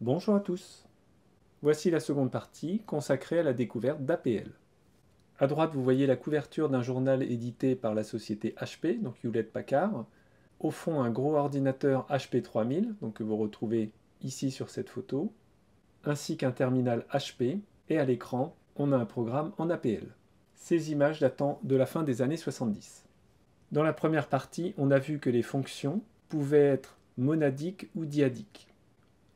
Bonjour à tous. Voici la seconde partie consacrée à la découverte d'APL. À droite, vous voyez la couverture d'un journal édité par la société HP, donc Hewlett Packard. Au fond, un gros ordinateur HP 3000, donc que vous retrouvez ici sur cette photo, ainsi qu'un terminal HP, et à l'écran, on a un programme en APL. Ces images datant de la fin des années 70. Dans la première partie, on a vu que les fonctions pouvaient être monadiques ou diadiques.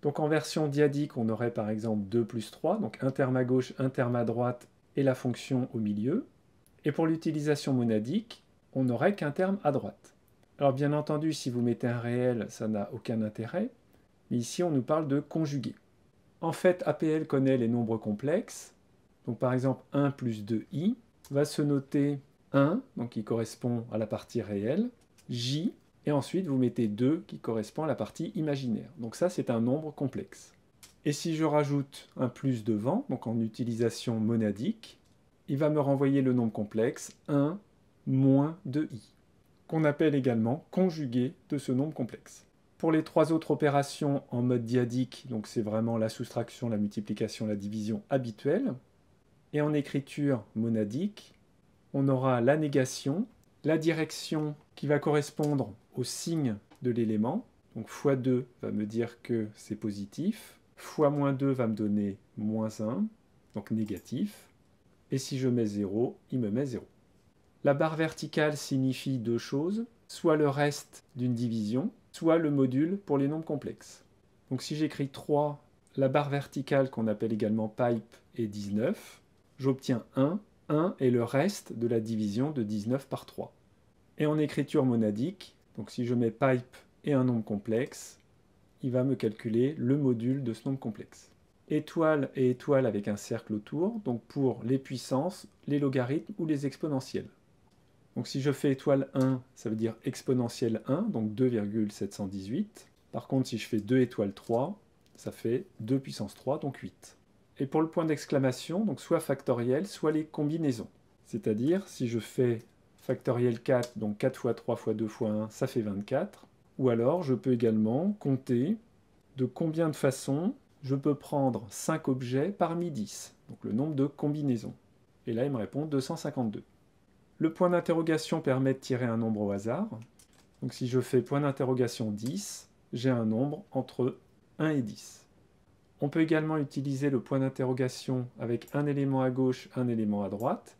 Donc en version diadique, on aurait par exemple 2 plus 3, donc un terme à gauche, un terme à droite et la fonction au milieu. Et pour l'utilisation monadique, on n'aurait qu'un terme à droite. Alors bien entendu, si vous mettez un réel, ça n'a aucun intérêt, mais ici on nous parle de conjuguer. En fait, APL connaît les nombres complexes, donc par exemple 1 plus 2i va se noter 1, donc qui correspond à la partie réelle, j et ensuite vous mettez 2 qui correspond à la partie imaginaire. Donc ça, c'est un nombre complexe. Et si je rajoute un plus devant, donc en utilisation monadique, il va me renvoyer le nombre complexe 1 moins 2i, qu'on appelle également conjugué de ce nombre complexe. Pour les trois autres opérations en mode diadique, donc c'est vraiment la soustraction, la multiplication, la division habituelle, et en écriture monadique, on aura la négation la direction qui va correspondre au signe de l'élément. Donc x2 va me dire que c'est positif, x-2 va me donner moins 1, donc négatif, et si je mets 0, il me met 0. La barre verticale signifie deux choses, soit le reste d'une division, soit le module pour les nombres complexes. Donc si j'écris 3, la barre verticale qu'on appelle également pipe est 19, j'obtiens 1 1 est le reste de la division de 19 par 3. Et en écriture monadique, donc si je mets pipe et un nombre complexe, il va me calculer le module de ce nombre complexe. Étoile et étoile avec un cercle autour, donc pour les puissances, les logarithmes ou les exponentielles. Donc si je fais étoile 1, ça veut dire exponentielle 1, donc 2,718. Par contre, si je fais 2 étoiles 3, ça fait 2 puissance 3, donc 8. Et pour le point d'exclamation, donc soit factoriel, soit les combinaisons. C'est-à-dire, si je fais factoriel 4, donc 4 fois 3 fois 2 fois 1, ça fait 24. Ou alors, je peux également compter de combien de façons je peux prendre 5 objets parmi 10, donc le nombre de combinaisons. Et là, il me répond 252. Le point d'interrogation permet de tirer un nombre au hasard. Donc si je fais point d'interrogation 10, j'ai un nombre entre 1 et 10. On peut également utiliser le point d'interrogation avec un élément à gauche, un élément à droite.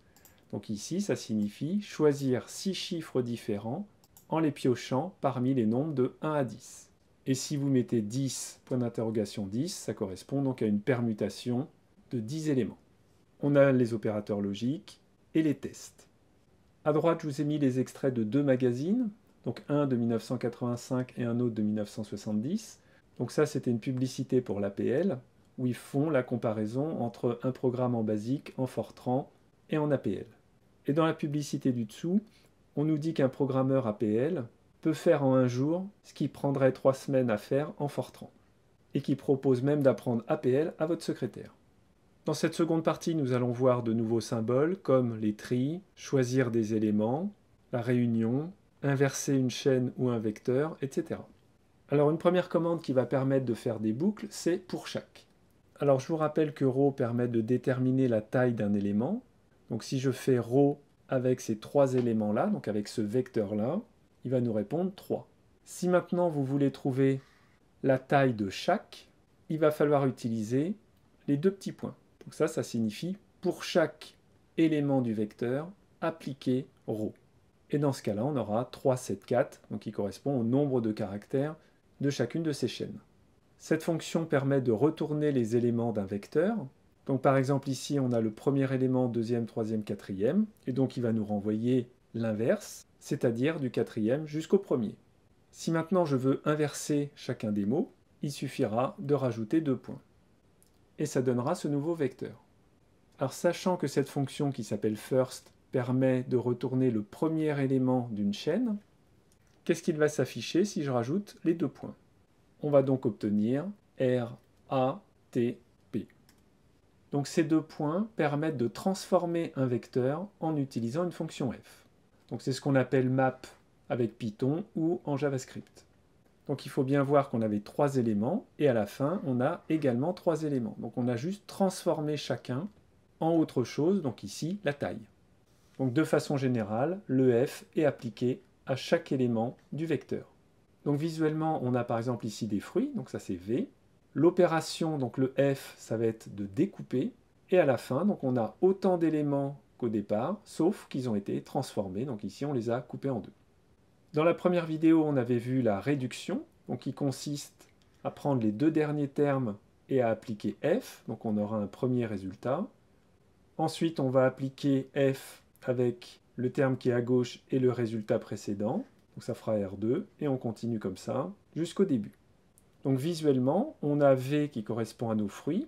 Donc ici, ça signifie choisir six chiffres différents en les piochant parmi les nombres de 1 à 10. Et si vous mettez 10, point d'interrogation 10, ça correspond donc à une permutation de 10 éléments. On a les opérateurs logiques et les tests. À droite, je vous ai mis les extraits de deux magazines, donc un de 1985 et un autre de 1970. Donc ça, c'était une publicité pour l'APL, où ils font la comparaison entre un programme en basique, en Fortran et en APL. Et dans la publicité du dessous, on nous dit qu'un programmeur APL peut faire en un jour ce qui prendrait trois semaines à faire en Fortran, et qui propose même d'apprendre APL à votre secrétaire. Dans cette seconde partie, nous allons voir de nouveaux symboles comme les tris, choisir des éléments, la réunion, inverser une chaîne ou un vecteur, etc. Alors une première commande qui va permettre de faire des boucles, c'est pour chaque. Alors je vous rappelle que rho » permet de déterminer la taille d'un élément. Donc si je fais row avec ces trois éléments-là, donc avec ce vecteur-là, il va nous répondre 3. Si maintenant vous voulez trouver la taille de chaque, il va falloir utiliser les deux petits points. Donc ça, ça signifie pour chaque élément du vecteur, appliquer row. Et dans ce cas-là, on aura 3, 7, 4, donc qui correspond au nombre de caractères de chacune de ces chaînes. Cette fonction permet de retourner les éléments d'un vecteur. Donc par exemple ici on a le premier élément, deuxième, troisième, quatrième, et donc il va nous renvoyer l'inverse, c'est-à-dire du quatrième jusqu'au premier. Si maintenant je veux inverser chacun des mots, il suffira de rajouter deux points. Et ça donnera ce nouveau vecteur. Alors sachant que cette fonction qui s'appelle first permet de retourner le premier élément d'une chaîne, Qu'est-ce qu'il va s'afficher si je rajoute les deux points On va donc obtenir R, A, T, P. Donc ces deux points permettent de transformer un vecteur en utilisant une fonction f. Donc c'est ce qu'on appelle map avec Python ou en JavaScript. Donc il faut bien voir qu'on avait trois éléments et à la fin on a également trois éléments. Donc on a juste transformé chacun en autre chose, donc ici la taille. Donc de façon générale, le f est appliqué à chaque élément du vecteur. Donc visuellement, on a par exemple ici des fruits, donc ça c'est V. L'opération, donc le F, ça va être de découper. Et à la fin, donc on a autant d'éléments qu'au départ, sauf qu'ils ont été transformés. Donc ici, on les a coupés en deux. Dans la première vidéo, on avait vu la réduction, donc qui consiste à prendre les deux derniers termes et à appliquer F. Donc on aura un premier résultat. Ensuite, on va appliquer F avec le terme qui est à gauche est le résultat précédent. Donc ça fera R2 et on continue comme ça jusqu'au début. Donc visuellement, on a V qui correspond à nos fruits,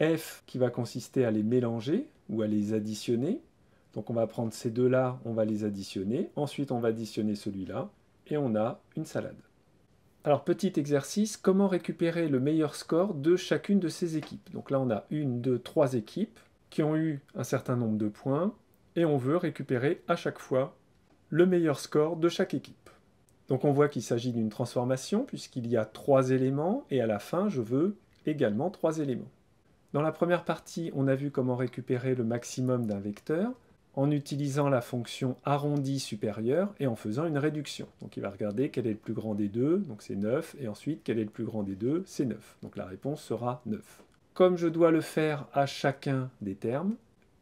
F qui va consister à les mélanger ou à les additionner. Donc on va prendre ces deux-là, on va les additionner, ensuite on va additionner celui-là et on a une salade. Alors petit exercice, comment récupérer le meilleur score de chacune de ces équipes Donc là on a une, deux, trois équipes qui ont eu un certain nombre de points, et on veut récupérer à chaque fois le meilleur score de chaque équipe. Donc on voit qu'il s'agit d'une transformation puisqu'il y a trois éléments et à la fin je veux également trois éléments. Dans la première partie, on a vu comment récupérer le maximum d'un vecteur en utilisant la fonction arrondi supérieur et en faisant une réduction. Donc il va regarder quel est le plus grand des deux, donc c'est 9, et ensuite quel est le plus grand des deux, c'est 9. Donc la réponse sera 9. Comme je dois le faire à chacun des termes,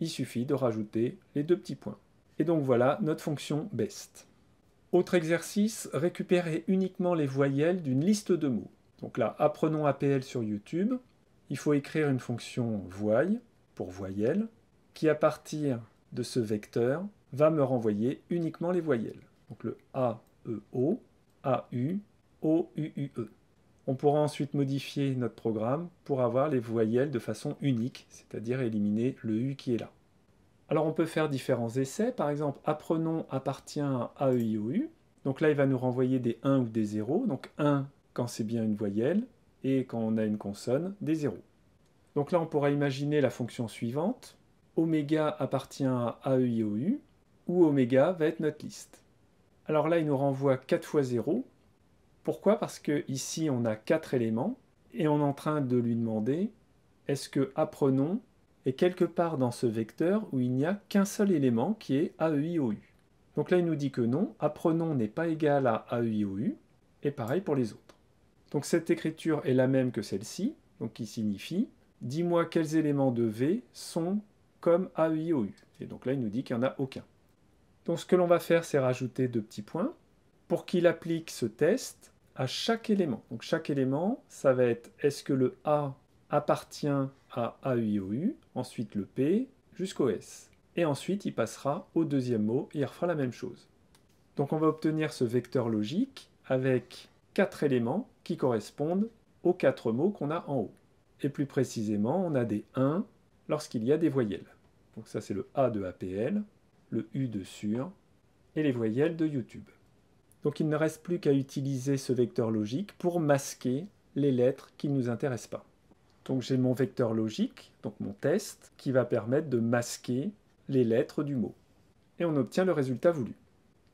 il suffit de rajouter les deux petits points. Et donc voilà notre fonction best. Autre exercice, récupérer uniquement les voyelles d'une liste de mots. Donc là, apprenons APL sur YouTube. Il faut écrire une fonction voyelle pour voyelle qui à partir de ce vecteur va me renvoyer uniquement les voyelles. Donc le A, E, O, A, U, O, U, E. On pourra ensuite modifier notre programme pour avoir les voyelles de façon unique, c'est-à-dire éliminer le U qui est là. Alors on peut faire différents essais, par exemple apprenons appartient à AEIOU. E, Donc là il va nous renvoyer des 1 ou des 0, donc 1 quand c'est bien une voyelle, et quand on a une consonne, des 0. Donc là on pourra imaginer la fonction suivante, oméga appartient à AeIOU, E, I, oméga va être notre liste. Alors là il nous renvoie 4 fois 0, pourquoi Parce qu'ici, on a quatre éléments et on est en train de lui demander est-ce que apprenons est quelque part dans ce vecteur où il n'y a qu'un seul élément qui est AEIOU. Donc là il nous dit que non, apprenons n'est pas égal à e U, et pareil pour les autres. Donc cette écriture est la même que celle-ci, donc qui signifie dis-moi quels éléments de V sont comme AEIOU. Et donc là il nous dit qu'il n'y en a aucun. Donc ce que l'on va faire c'est rajouter deux petits points. Pour qu'il applique ce test, à chaque élément. Donc chaque élément, ça va être est-ce que le A appartient à AUIOU, ensuite le P jusqu'au S. Et ensuite, il passera au deuxième mot et il fera la même chose. Donc on va obtenir ce vecteur logique avec quatre éléments qui correspondent aux quatre mots qu'on a en haut. Et plus précisément, on a des 1 lorsqu'il y a des voyelles. Donc ça c'est le A de APL, le U de SUR et les voyelles de YouTube. Donc il ne reste plus qu'à utiliser ce vecteur logique pour masquer les lettres qui ne nous intéressent pas. Donc j'ai mon vecteur logique, donc mon test, qui va permettre de masquer les lettres du mot. Et on obtient le résultat voulu.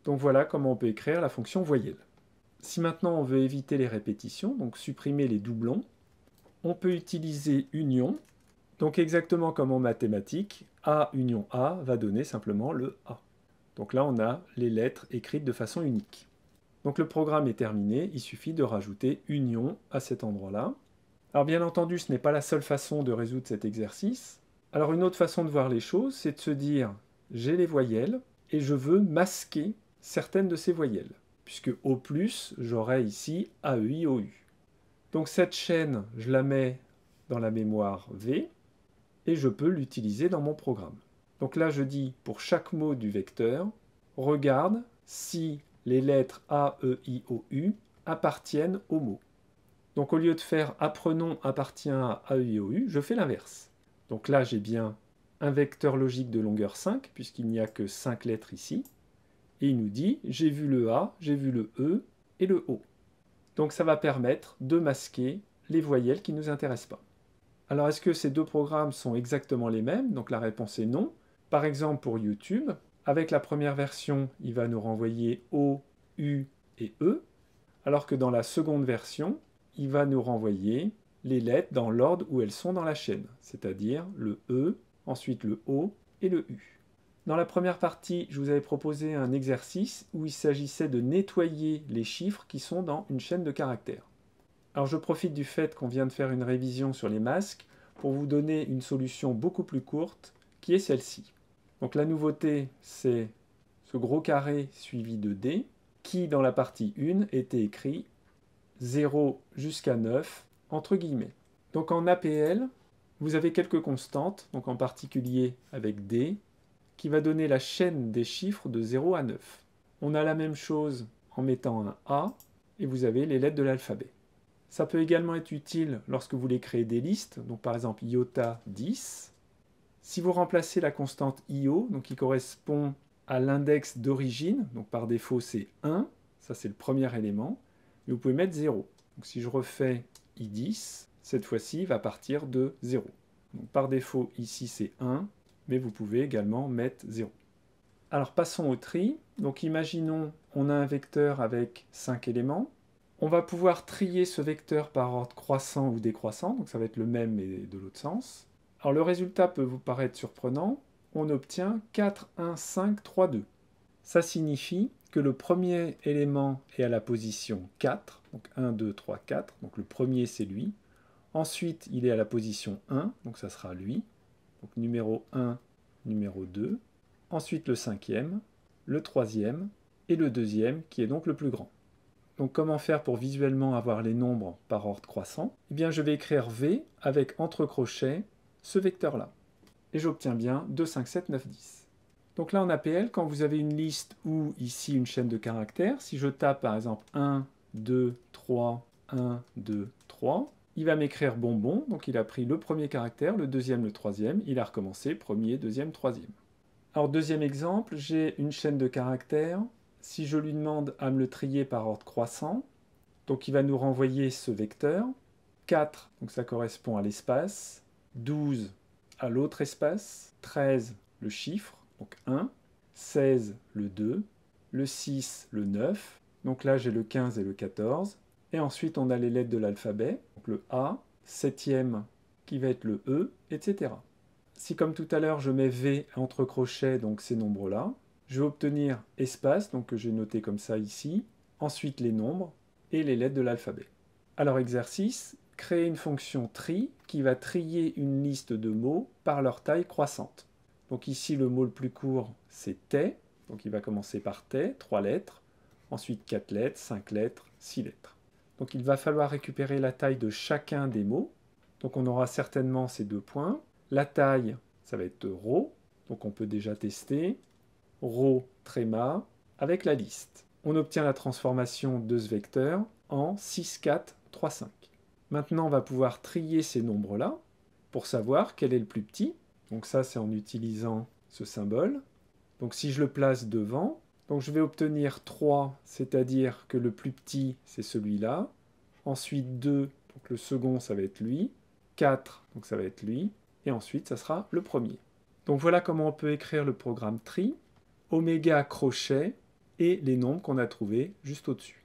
Donc voilà comment on peut écrire la fonction voyelle. Si maintenant on veut éviter les répétitions, donc supprimer les doublons, on peut utiliser union. Donc exactement comme en mathématiques, A union A va donner simplement le A. Donc là on a les lettres écrites de façon unique. Donc le programme est terminé, il suffit de rajouter union à cet endroit-là. Alors bien entendu, ce n'est pas la seule façon de résoudre cet exercice. Alors une autre façon de voir les choses, c'est de se dire j'ai les voyelles et je veux masquer certaines de ces voyelles, puisque au plus, j'aurai ici A, I, O, U. Donc cette chaîne, je la mets dans la mémoire V et je peux l'utiliser dans mon programme. Donc là, je dis pour chaque mot du vecteur, regarde si les lettres A, E, I, O, U appartiennent au mot. Donc au lieu de faire apprenons appartient à A, E, I, O, U, je fais l'inverse. Donc là, j'ai bien un vecteur logique de longueur 5, puisqu'il n'y a que 5 lettres ici. Et il nous dit, j'ai vu le A, j'ai vu le E et le O. Donc ça va permettre de masquer les voyelles qui ne nous intéressent pas. Alors est-ce que ces deux programmes sont exactement les mêmes Donc la réponse est non. Par exemple pour YouTube, avec la première version, il va nous renvoyer O, U et E, alors que dans la seconde version, il va nous renvoyer les lettres dans l'ordre où elles sont dans la chaîne, c'est-à-dire le E, ensuite le O et le U. Dans la première partie, je vous avais proposé un exercice où il s'agissait de nettoyer les chiffres qui sont dans une chaîne de caractères. Alors je profite du fait qu'on vient de faire une révision sur les masques pour vous donner une solution beaucoup plus courte qui est celle-ci. Donc la nouveauté, c'est ce gros carré suivi de D, qui dans la partie 1 était écrit 0 jusqu'à 9, entre guillemets. Donc en APL, vous avez quelques constantes, donc en particulier avec D, qui va donner la chaîne des chiffres de 0 à 9. On a la même chose en mettant un A, et vous avez les lettres de l'alphabet. Ça peut également être utile lorsque vous voulez créer des listes, donc par exemple iota 10, si vous remplacez la constante IO, donc qui correspond à l'index d'origine, donc par défaut c'est 1, ça c'est le premier élément, vous pouvez mettre 0. Donc si je refais I10, cette fois-ci va partir de 0. par défaut ici c'est 1, mais vous pouvez également mettre 0. Alors passons au tri. Donc imaginons on a un vecteur avec 5 éléments. On va pouvoir trier ce vecteur par ordre croissant ou décroissant, donc ça va être le même mais de l'autre sens. Alors le résultat peut vous paraître surprenant, on obtient 4, 1, 5, 3, 2. Ça signifie que le premier élément est à la position 4, donc 1, 2, 3, 4, donc le premier c'est lui. Ensuite, il est à la position 1, donc ça sera lui, donc numéro 1, numéro 2. Ensuite le cinquième, le troisième, et le deuxième qui est donc le plus grand. Donc comment faire pour visuellement avoir les nombres par ordre croissant Eh bien je vais écrire V avec entre crochets ce vecteur-là. Et j'obtiens bien 2, 5, 7, 9, 10. Donc là en APL, quand vous avez une liste ou ici une chaîne de caractères, si je tape par exemple 1, 2, 3, 1, 2, 3, il va m'écrire bonbon, donc il a pris le premier caractère, le deuxième, le troisième, il a recommencé premier, deuxième, troisième. Alors deuxième exemple, j'ai une chaîne de caractères, si je lui demande à me le trier par ordre croissant, donc il va nous renvoyer ce vecteur, 4, donc ça correspond à l'espace, 12 à l'autre espace, 13 le chiffre, donc 1, 16 le 2, le 6 le 9, donc là j'ai le 15 et le 14, et ensuite on a les lettres de l'alphabet, donc le A, 7 septième qui va être le E, etc. Si comme tout à l'heure je mets V entre crochets, donc ces nombres-là, je vais obtenir espace, donc que j'ai noté comme ça ici, ensuite les nombres et les lettres de l'alphabet. Alors exercice, créer une fonction tri qui va trier une liste de mots par leur taille croissante. Donc ici, le mot le plus court, c'est t, Donc il va commencer par t, 3 lettres, ensuite 4 lettres, 5 lettres, 6 lettres. Donc il va falloir récupérer la taille de chacun des mots. Donc on aura certainement ces deux points. La taille, ça va être rho. Donc on peut déjà tester Rho, tréma avec la liste. On obtient la transformation de ce vecteur en 6, 4, 3, 5. Maintenant, on va pouvoir trier ces nombres-là pour savoir quel est le plus petit. Donc ça, c'est en utilisant ce symbole. Donc si je le place devant, donc je vais obtenir 3, c'est-à-dire que le plus petit, c'est celui-là. Ensuite 2, donc le second, ça va être lui. 4, donc ça va être lui. Et ensuite, ça sera le premier. Donc voilà comment on peut écrire le programme tri, oméga crochet et les nombres qu'on a trouvés juste au-dessus.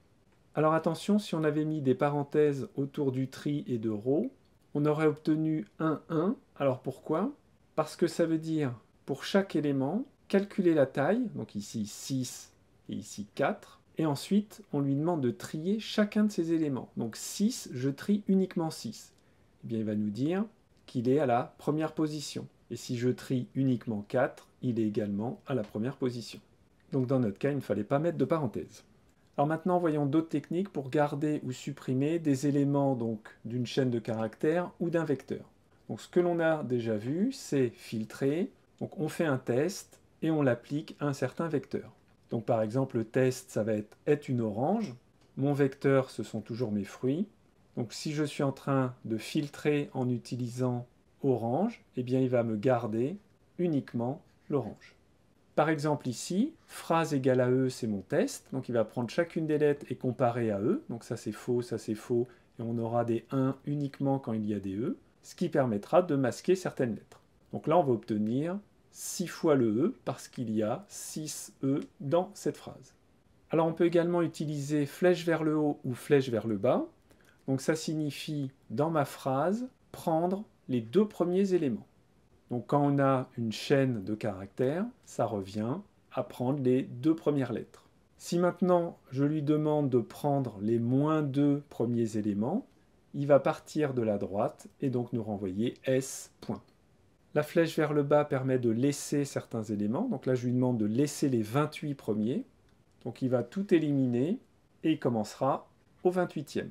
Alors attention, si on avait mis des parenthèses autour du tri et de ρ, on aurait obtenu 1, 1. Alors pourquoi Parce que ça veut dire, pour chaque élément, calculer la taille, donc ici 6 et ici 4, et ensuite on lui demande de trier chacun de ces éléments. Donc 6, je trie uniquement 6. Eh bien il va nous dire qu'il est à la première position. Et si je trie uniquement 4, il est également à la première position. Donc dans notre cas, il ne fallait pas mettre de parenthèses. Alors maintenant, voyons d'autres techniques pour garder ou supprimer des éléments d'une chaîne de caractères ou d'un vecteur. ce que l'on a déjà vu, c'est filtrer. Donc on fait un test et on l'applique à un certain vecteur. Donc par exemple, le test, ça va être est une orange. Mon vecteur, ce sont toujours mes fruits. Donc si je suis en train de filtrer en utilisant orange, eh bien il va me garder uniquement l'orange. Par exemple ici, phrase égale à E, c'est mon test. Donc il va prendre chacune des lettres et comparer à E. Donc ça c'est faux, ça c'est faux. Et on aura des 1 uniquement quand il y a des E. Ce qui permettra de masquer certaines lettres. Donc là on va obtenir 6 fois le E parce qu'il y a 6 E dans cette phrase. Alors on peut également utiliser flèche vers le haut ou flèche vers le bas. Donc ça signifie, dans ma phrase, prendre les deux premiers éléments. Donc quand on a une chaîne de caractères, ça revient à prendre les deux premières lettres. Si maintenant je lui demande de prendre les moins deux premiers éléments, il va partir de la droite et donc nous renvoyer S. La flèche vers le bas permet de laisser certains éléments. Donc là, je lui demande de laisser les 28 premiers. Donc il va tout éliminer et il commencera au 28e.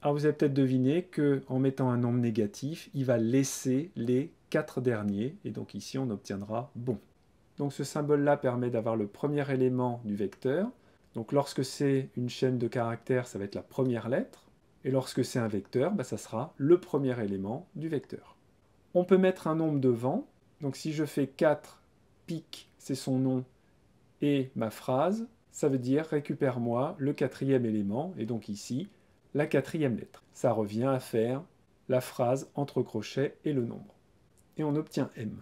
Alors vous avez peut-être deviné qu'en mettant un nombre négatif, il va laisser les 4 derniers, et donc ici on obtiendra bon. Donc ce symbole-là permet d'avoir le premier élément du vecteur. Donc lorsque c'est une chaîne de caractères, ça va être la première lettre, et lorsque c'est un vecteur, bah, ça sera le premier élément du vecteur. On peut mettre un nombre devant, donc si je fais 4, pic, c'est son nom, et ma phrase, ça veut dire récupère-moi le quatrième élément, et donc ici, la quatrième lettre. Ça revient à faire la phrase entre crochets et le nombre et on obtient m.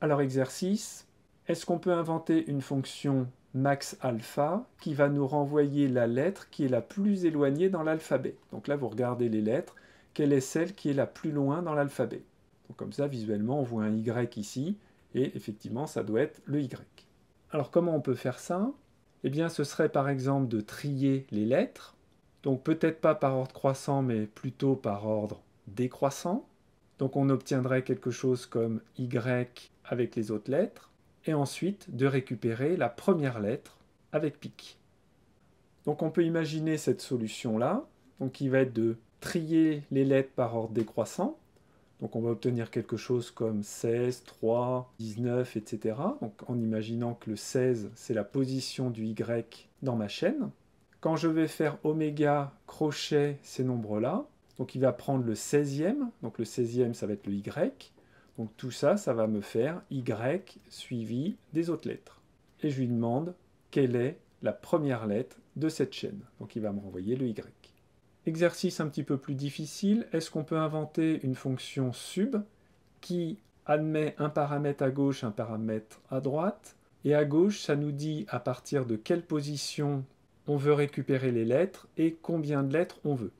Alors exercice, est-ce qu'on peut inventer une fonction max alpha qui va nous renvoyer la lettre qui est la plus éloignée dans l'alphabet Donc là, vous regardez les lettres, quelle est celle qui est la plus loin dans l'alphabet comme ça, visuellement, on voit un Y ici, et effectivement, ça doit être le Y. Alors comment on peut faire ça Eh bien, ce serait par exemple de trier les lettres, donc peut-être pas par ordre croissant, mais plutôt par ordre décroissant. Donc on obtiendrait quelque chose comme Y avec les autres lettres, et ensuite de récupérer la première lettre avec pic. Donc on peut imaginer cette solution-là, donc qui va être de trier les lettres par ordre décroissant. Donc on va obtenir quelque chose comme 16, 3, 19, etc. Donc en imaginant que le 16, c'est la position du Y dans ma chaîne. Quand je vais faire oméga crochet ces nombres-là, donc il va prendre le 16e, donc le 16e ça va être le Y. Donc tout ça, ça va me faire Y suivi des autres lettres. Et je lui demande quelle est la première lettre de cette chaîne. Donc il va me renvoyer le Y. Exercice un petit peu plus difficile, est-ce qu'on peut inventer une fonction sub qui admet un paramètre à gauche, un paramètre à droite Et à gauche, ça nous dit à partir de quelle position on veut récupérer les lettres et combien de lettres on veut.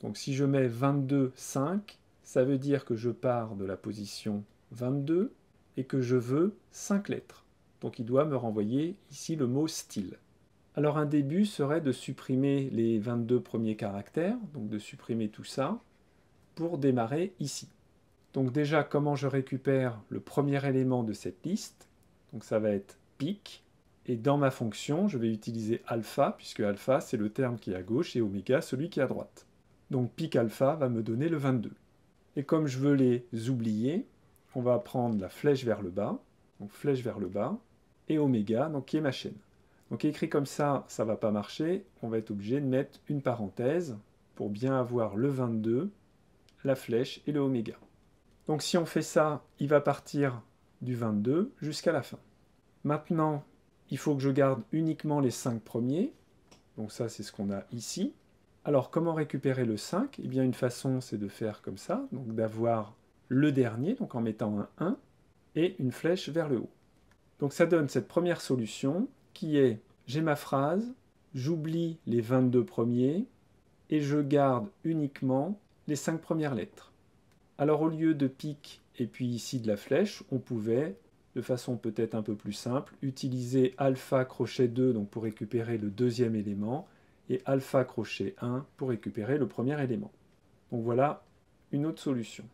Donc si je mets 22, 5, ça veut dire que je pars de la position 22 et que je veux 5 lettres. Donc il doit me renvoyer ici le mot style. Alors un début serait de supprimer les 22 premiers caractères, donc de supprimer tout ça, pour démarrer ici. Donc déjà, comment je récupère le premier élément de cette liste Donc ça va être pic, et dans ma fonction, je vais utiliser alpha, puisque alpha c'est le terme qui est à gauche et oméga celui qui est à droite. Donc pic alpha va me donner le 22. Et comme je veux les oublier, on va prendre la flèche vers le bas, donc flèche vers le bas, et oméga, donc qui est ma chaîne. Donc écrit comme ça, ça ne va pas marcher, on va être obligé de mettre une parenthèse pour bien avoir le 22, la flèche et le oméga. Donc si on fait ça, il va partir du 22 jusqu'à la fin. Maintenant, il faut que je garde uniquement les 5 premiers, donc ça c'est ce qu'on a ici, alors, comment récupérer le 5 Eh bien, une façon, c'est de faire comme ça, donc d'avoir le dernier, donc en mettant un 1, et une flèche vers le haut. Donc ça donne cette première solution, qui est, j'ai ma phrase, j'oublie les 22 premiers, et je garde uniquement les 5 premières lettres. Alors au lieu de pique et puis ici de la flèche, on pouvait, de façon peut-être un peu plus simple, utiliser alpha crochet 2 pour récupérer le deuxième élément, et alpha crochet 1 pour récupérer le premier élément. Donc voilà une autre solution.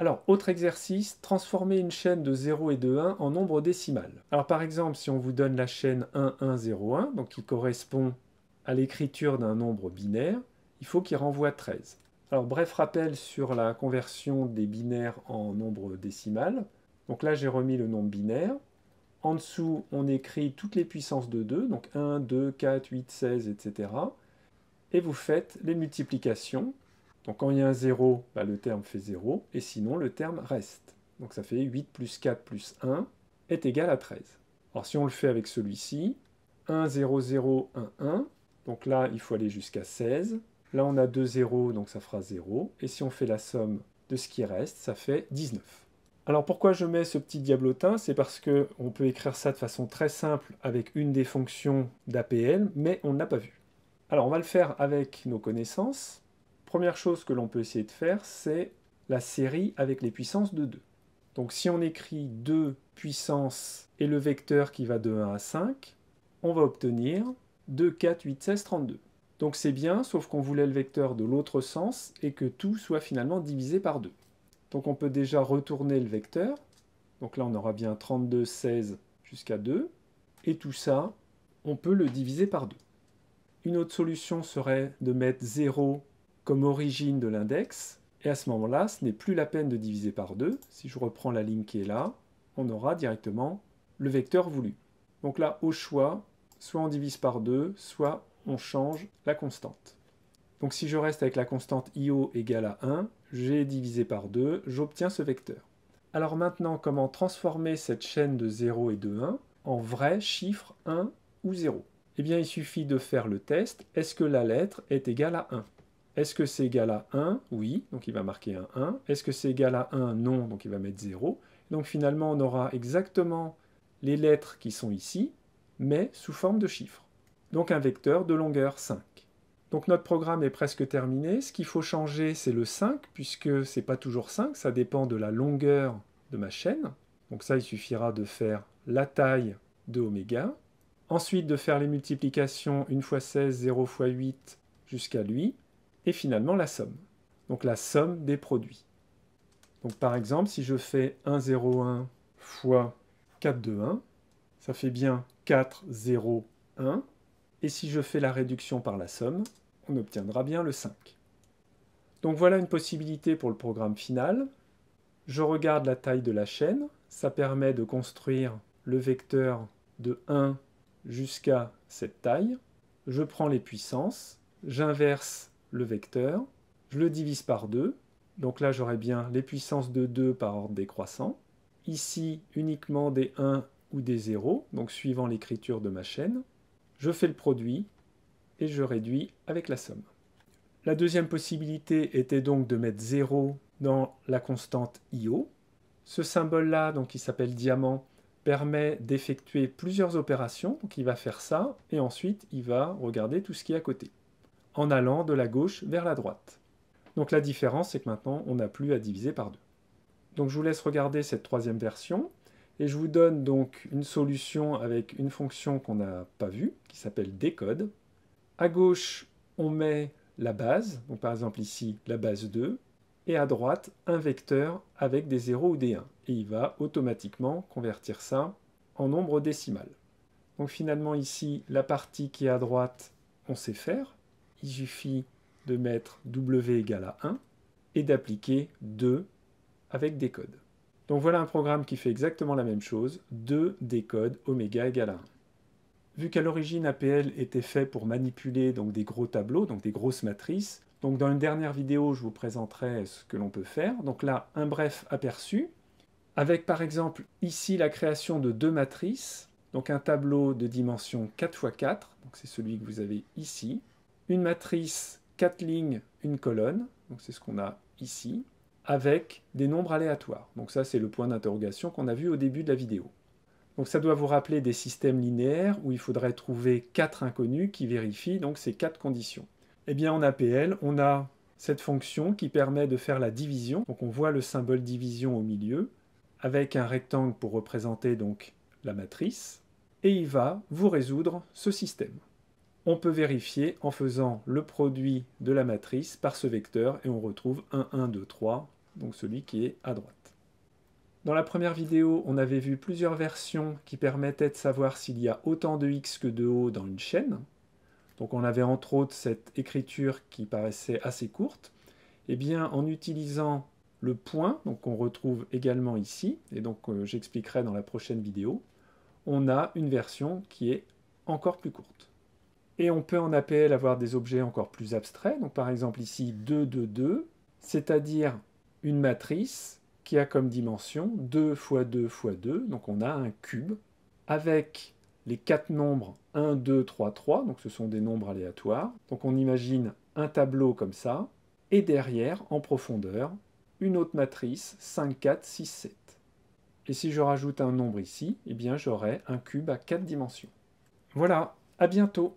Alors, autre exercice, transformer une chaîne de 0 et de 1 en nombre décimal. Alors par exemple, si on vous donne la chaîne 1, 1, 0, 1, donc qui correspond à l'écriture d'un nombre binaire, il faut qu'il renvoie 13. Alors bref rappel sur la conversion des binaires en nombre décimal. Donc là, j'ai remis le nombre binaire. En dessous, on écrit toutes les puissances de 2, donc 1, 2, 4, 8, 16, etc. Et vous faites les multiplications. Donc quand il y a un 0, bah, le terme fait 0, et sinon le terme reste. Donc ça fait 8 plus 4 plus 1 est égal à 13. Alors si on le fait avec celui-ci, 1, 0, 0, 1, 1, donc là il faut aller jusqu'à 16. Là on a 2 0, donc ça fera 0. Et si on fait la somme de ce qui reste, ça fait 19. Alors pourquoi je mets ce petit diablotin C'est parce que on peut écrire ça de façon très simple avec une des fonctions d'APL, mais on ne l'a pas vu. Alors on va le faire avec nos connaissances. Première chose que l'on peut essayer de faire, c'est la série avec les puissances de 2. Donc si on écrit 2 puissance et le vecteur qui va de 1 à 5, on va obtenir 2, 4, 8, 16, 32. Donc c'est bien, sauf qu'on voulait le vecteur de l'autre sens et que tout soit finalement divisé par 2. Donc on peut déjà retourner le vecteur. Donc là, on aura bien 32, 16 jusqu'à 2. Et tout ça, on peut le diviser par 2. Une autre solution serait de mettre 0 comme origine de l'index. Et à ce moment-là, ce n'est plus la peine de diviser par 2. Si je reprends la ligne qui est là, on aura directement le vecteur voulu. Donc là, au choix, soit on divise par 2, soit on change la constante. Donc si je reste avec la constante IO égale à 1, j'ai divisé par 2, j'obtiens ce vecteur. Alors maintenant, comment transformer cette chaîne de 0 et de 1 en vrai chiffre 1 ou 0 Eh bien, il suffit de faire le test. Est-ce que la lettre est égale à 1 Est-ce que c'est égal à 1 Oui, donc il va marquer un 1. Est-ce que c'est égal à 1 Non, donc il va mettre 0. Donc finalement, on aura exactement les lettres qui sont ici, mais sous forme de chiffres. Donc un vecteur de longueur 5. Donc notre programme est presque terminé. Ce qu'il faut changer, c'est le 5, puisque ce n'est pas toujours 5, ça dépend de la longueur de ma chaîne. Donc ça, il suffira de faire la taille de oméga. Ensuite, de faire les multiplications 1 fois 16, 0 x 8 jusqu'à lui. Et finalement, la somme. Donc la somme des produits. Donc par exemple, si je fais 1, 0, 1 x 4, 2, 1, ça fait bien 4, 0, 1. Et si je fais la réduction par la somme, on obtiendra bien le 5. Donc voilà une possibilité pour le programme final. Je regarde la taille de la chaîne. Ça permet de construire le vecteur de 1 jusqu'à cette taille. Je prends les puissances, j'inverse le vecteur, je le divise par 2. Donc là, j'aurai bien les puissances de 2 par ordre décroissant. Ici, uniquement des 1 ou des 0, donc suivant l'écriture de ma chaîne je fais le produit et je réduis avec la somme. La deuxième possibilité était donc de mettre 0 dans la constante IO. Ce symbole-là, donc qui s'appelle diamant, permet d'effectuer plusieurs opérations. Donc il va faire ça et ensuite il va regarder tout ce qui est à côté en allant de la gauche vers la droite. Donc la différence, c'est que maintenant, on n'a plus à diviser par 2. Donc je vous laisse regarder cette troisième version. Et je vous donne donc une solution avec une fonction qu'on n'a pas vue, qui s'appelle décode. À gauche, on met la base, donc par exemple ici la base 2, et à droite un vecteur avec des 0 ou des 1. Et il va automatiquement convertir ça en nombre décimal. Donc finalement ici, la partie qui est à droite, on sait faire. Il suffit de mettre W égale à 1 et d'appliquer 2 avec des codes. Donc voilà un programme qui fait exactement la même chose, 2 décodes oméga égal 1. Vu qu'à l'origine APL était fait pour manipuler donc des gros tableaux, donc des grosses matrices, donc dans une dernière vidéo je vous présenterai ce que l'on peut faire. Donc là un bref aperçu, avec par exemple ici la création de deux matrices, donc un tableau de dimension 4x4, donc c'est celui que vous avez ici, une matrice 4 lignes, une colonne, donc c'est ce qu'on a ici, avec des nombres aléatoires. Donc ça, c'est le point d'interrogation qu'on a vu au début de la vidéo. Donc ça doit vous rappeler des systèmes linéaires où il faudrait trouver quatre inconnus qui vérifient donc ces quatre conditions. Eh bien en APL, on a cette fonction qui permet de faire la division. Donc on voit le symbole division au milieu avec un rectangle pour représenter donc la matrice et il va vous résoudre ce système. On peut vérifier en faisant le produit de la matrice par ce vecteur et on retrouve 1, 1, 2, 3 donc celui qui est à droite. Dans la première vidéo, on avait vu plusieurs versions qui permettaient de savoir s'il y a autant de x que de o dans une chaîne. Donc on avait entre autres cette écriture qui paraissait assez courte. Eh bien, en utilisant le point, donc on retrouve également ici, et donc euh, j'expliquerai dans la prochaine vidéo, on a une version qui est encore plus courte. Et on peut en APL avoir des objets encore plus abstraits, donc par exemple ici 2, 2, 2, c'est-à-dire une matrice qui a comme dimension 2 fois 2 fois 2, donc on a un cube, avec les quatre nombres 1, 2, 3, 3, donc ce sont des nombres aléatoires. Donc on imagine un tableau comme ça, et derrière, en profondeur, une autre matrice 5, 4, 6, 7. Et si je rajoute un nombre ici, eh bien j'aurai un cube à 4 dimensions. Voilà, à bientôt